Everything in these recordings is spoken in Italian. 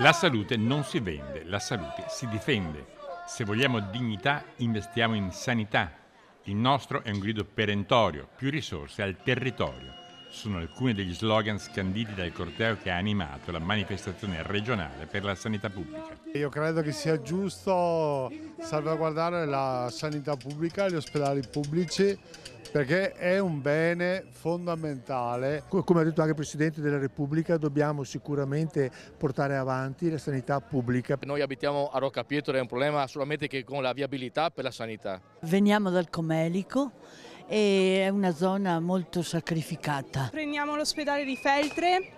La salute non si vende, la salute si difende. Se vogliamo dignità, investiamo in sanità. Il nostro è un grido perentorio, più risorse al territorio. Sono alcuni degli slogan scanditi dal corteo che ha animato la manifestazione regionale per la sanità pubblica. Io credo che sia giusto salvaguardare la sanità pubblica, gli ospedali pubblici perché è un bene fondamentale. Come ha detto anche il Presidente della Repubblica, dobbiamo sicuramente portare avanti la sanità pubblica. Noi abitiamo a Rocca Pietro, è un problema solamente che con la viabilità per la sanità. Veniamo dal Comelico e è una zona molto sacrificata. Prendiamo l'ospedale di Feltre,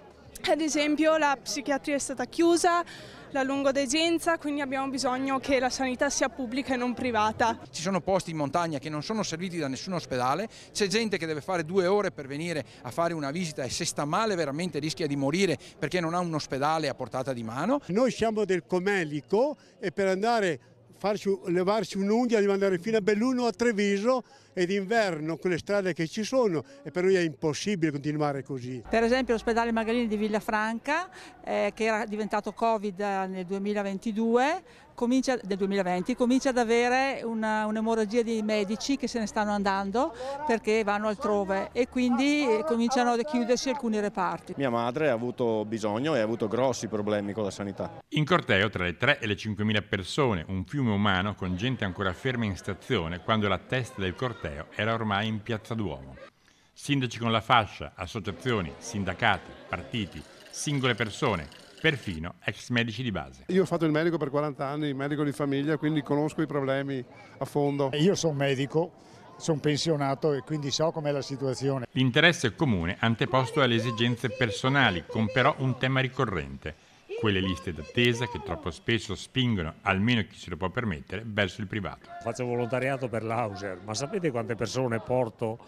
ad esempio la psichiatria è stata chiusa, la lungodegenza, quindi abbiamo bisogno che la sanità sia pubblica e non privata. Ci sono posti in montagna che non sono serviti da nessun ospedale, c'è gente che deve fare due ore per venire a fare una visita e se sta male veramente rischia di morire perché non ha un ospedale a portata di mano. Noi siamo del Comelico e per andare farci, levarci un'unghia di andare fino a Belluno a Treviso ed inverno con le strade che ci sono e per noi è impossibile continuare così. Per esempio l'ospedale Magalini di Villafranca eh, che era diventato Covid eh, nel 2022 comincia, del 2020 comincia ad avere un'emorragia un di medici che se ne stanno andando perché vanno altrove e quindi eh, cominciano a chiudersi alcuni reparti. Mia madre ha avuto bisogno e ha avuto grossi problemi con la sanità. In corteo tra le 3 e le 5.000 persone, un fiume umano con gente ancora ferma in stazione quando la testa del corteo era ormai in piazza Duomo. Sindaci con la fascia, associazioni, sindacati, partiti, singole persone, perfino ex medici di base. Io ho fatto il medico per 40 anni, medico di famiglia, quindi conosco i problemi a fondo. Io sono medico, sono pensionato e quindi so com'è la situazione. L'interesse comune anteposto alle esigenze personali, con però un tema ricorrente, quelle liste d'attesa che troppo spesso spingono, almeno chi se lo può permettere, verso il privato. Faccio volontariato per l'Auser, ma sapete quante persone porto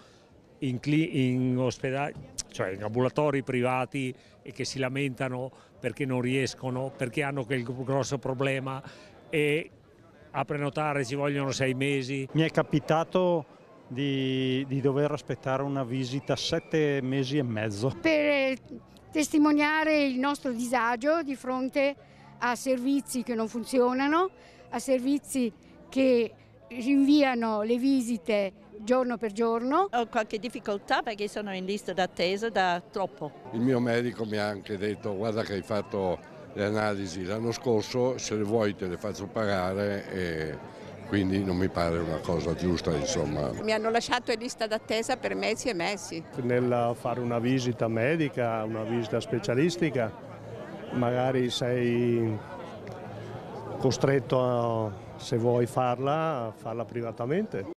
in, in ospedali, cioè in ambulatori privati e che si lamentano perché non riescono, perché hanno quel grosso problema e a prenotare ci vogliono sei mesi. Mi è capitato di, di dover aspettare una visita sette mesi e mezzo. Per eh, testimoniare il nostro disagio di fronte a servizi che non funzionano, a servizi che rinviano le visite giorno per giorno. Ho qualche difficoltà perché sono in lista d'attesa da troppo. Il mio medico mi ha anche detto guarda che hai fatto le analisi l'anno scorso, se le vuoi te le faccio pagare e quindi non mi pare una cosa giusta insomma. Mi hanno lasciato in lista d'attesa per mesi e mesi. Nel fare una visita medica, una visita specialistica, magari sei costretto a, se vuoi farla, a farla privatamente.